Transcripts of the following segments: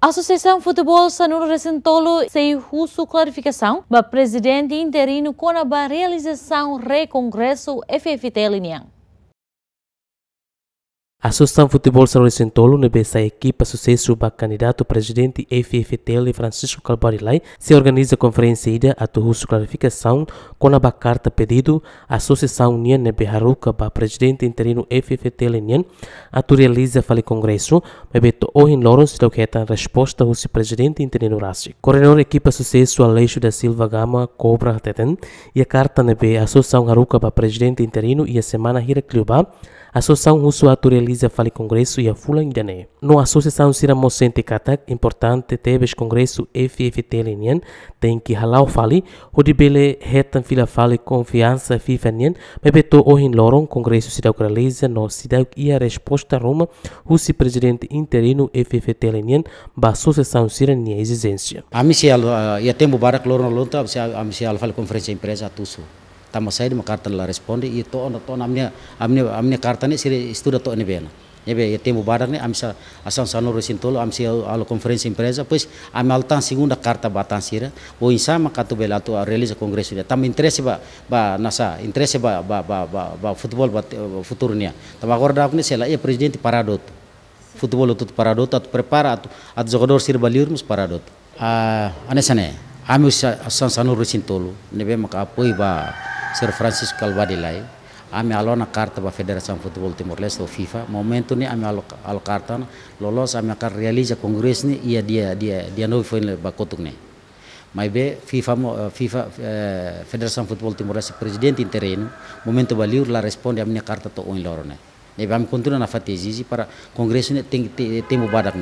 A Associação Futebol Sanur Recentolo saiu sua clarificação, mas presidente interino com a realização do recongresso FFT Linian. Associação Futebol São Luís em Tolo, NBSA Equipa Sucesso para candidato presidente FFTL Francisco Calvarilai, se organiza conferência ida a Turrusso Clarificação com a carta pedido Associação União Nebeharuca para presidente interino FFTL União, a tu realiza fale congresso, o Ohin Lawrence da que é resposta ao presidente interino Rassi. Coordenador Equipa Sucesso Aleixo da Silva Gama cobra teten e a carta nebe Associação Haruca para presidente interino e a semana Hiracliuba, Associação Russo a realiza Fale Congresso e a Fula Indané. No Associação Siramocente Katak, importante o Congresso FFTLNN, tem que o Fale, o de Bele retan fila Fale Confiança FIFA Nien, bebetou o Loron Congresso Cidau realiza no Cidau e a resposta Roma, o se presidente interino FFTLNN, ba Associação Sirania Exigência. A e eh, a tempo que Loron Lonta, a Michel Fale Conferência Empresa tudo. tama saya ma makartan la responde i to onda to namnya amne amne karta sire istu da to ne bena ya, be ye ya, temu badar ne amsa asan resin tolo amsi alo konferensi empresa pues am altan segunda karta batan sira o insa ma katu a ah, release kongres dia tam interese ba ba nasa interese ba ba ba ba, ba futbol ba eh, futurnia nia tam agora da ne sela presiden presidente paradot futbol tut paradot at prepara at at jogador sir mus paradot a ah, anesane ami asan sanor sintolo nebe maka apoi ba Sir Francis Calvadilai, ame alona carta ba Federasi Futbol Timor Leste atau FIFA, momentu ni ame alo, alo na, lolos ame akar realiza kongres ni ia dia dia dia novi foi le kotuk ni. Mai be FIFA eh, FIFA eh, Federasi Futbol Timor Leste presidente interino, ba liur la responde ami ni carta to oin lorone. vamos continuar na fatia para congresso ne tem tem badak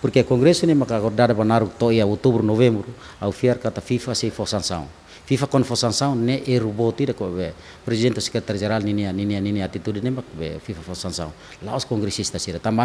Porque congresso ne maka acordada banaruk naruto ia outubro, novembro, ao fiar kata FIFA se for sanção. FIFA quando for sanção ne e roboti de ko be. Presidente secretário geral ninia ninia ninia atitude nem mak FIFA for sanção. Lá os congressistas me tamba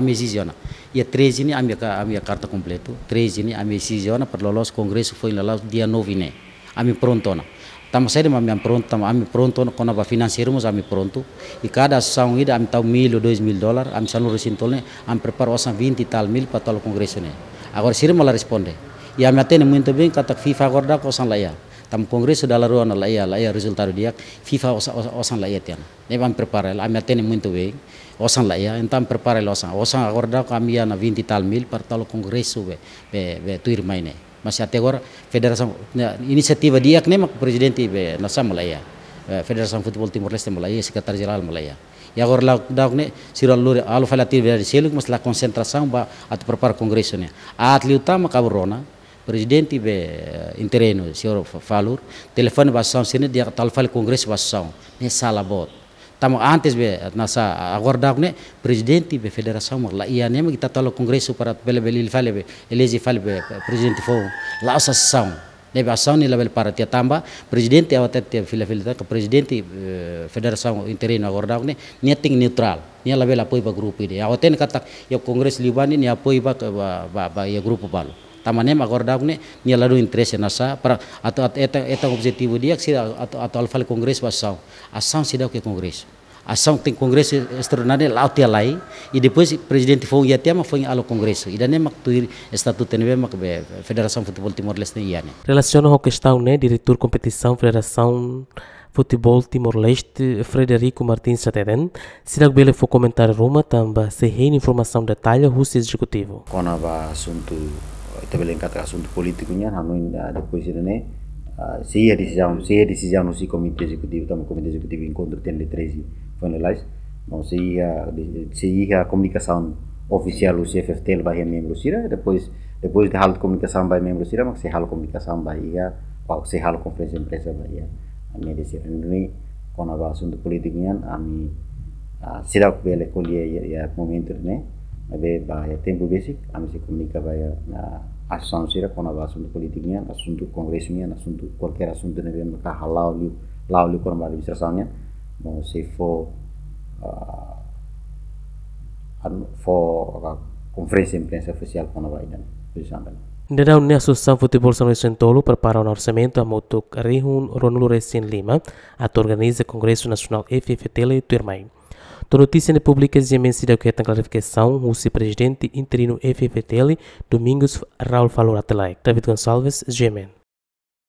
E a 13 ni a minha carta completo. 13 a amia mesiziona para o congresso foi lá dia 9 A Ami prontona. tama sede ma mi am pronto tama ami pronto kona ba financeiro mos ami pronto i cada ação ida ami tau milo dois mil dólares ami salão recintolne am preparo osa vinte tal mil pa tal congresso né agora sire mala responde e ami atende muito bem kata FIFA gorda da laia tam congresso dala ruan na laia laia resultado dia FIFA osa laia tian ne am preparo ami atende muito bem osan laia então preparo osan osan agora da kami na vinti tal mil para tal congresso be be, be tuir mai ne masih tegor federasi ya, inisiatif dia kene mak presiden tipe nasa malaya eh, federasi football timur leste malaya sekretaris jenderal malaya ya gor la dauk ne siral lur alu falati dari seluk masalah konsentrasi ba atau perpar kongresnya atlet utama presiden tipe be eh, interenu senhor falur telepon bação sini dia kongres congresso ini ne bot tamo antes be nasa agora ne presidente be federação mar la ia nem kita tolo congresso para bele bele fale be elege fale be presidente fo la associação ne be ação ni la para tia ya tamba presidente awata ya tia fila fila ta presidente federação interino agora ne ne ting neutral ne la bele apoio ba grupo ide awata ne kata ya congresso libani ne apoio ba ba ba ya grupo balo tamanem agora dá ne nia laru interesse nasa para atau atau eta eta objetivo dia que atau atau alfa congresso ação ação se dá o que congresso ação tem congresso extraordinário lá o lá e depois presidente foi ia tema foi ao congresso e daí mak tu estatuto nebe mak be federação futebol timor leste ia né relaciona o questão né diretor competição federação futebol timor-leste Frederico Martins Sateren. será que ele for comentar Roma também se reina informação detalhe russo executivo. Quando assunto terlengkat assunto políticonya namun uh, ah, depois ah, irane uh, se a decisão se a decisão no comitê executivo também comitê executivo encontro tem de 13 finalize não se a ah, comunicação oficial do CFFT vai a membro sira depois depois de hal comunicação vai membro sira mas se hal comunicação vai a ou se hal conferência empresa vai a minha membro sira ini kono assunto políticonya ami sira ko bele kolie ya momento né abe ba ya tempo basic ami se comunica vai assunto político asunto politiknya congresso kongresnya assunto qualquer asunto nebe maka liu, lauli kon bari bisasanya mo se fo uh, an a uh, conferência imprensa oficial conava idan presidente Neda unia susah futebol sano isentolu perpara un orçamento a motuk rihun ronulu resin lima atau organiza Nasional nasional FFTL e Turmain. Da notícia pública de mensagem que a clarificação, o presidente interino FFTL, Domingos Raul Falou David Gonçalves, GMN.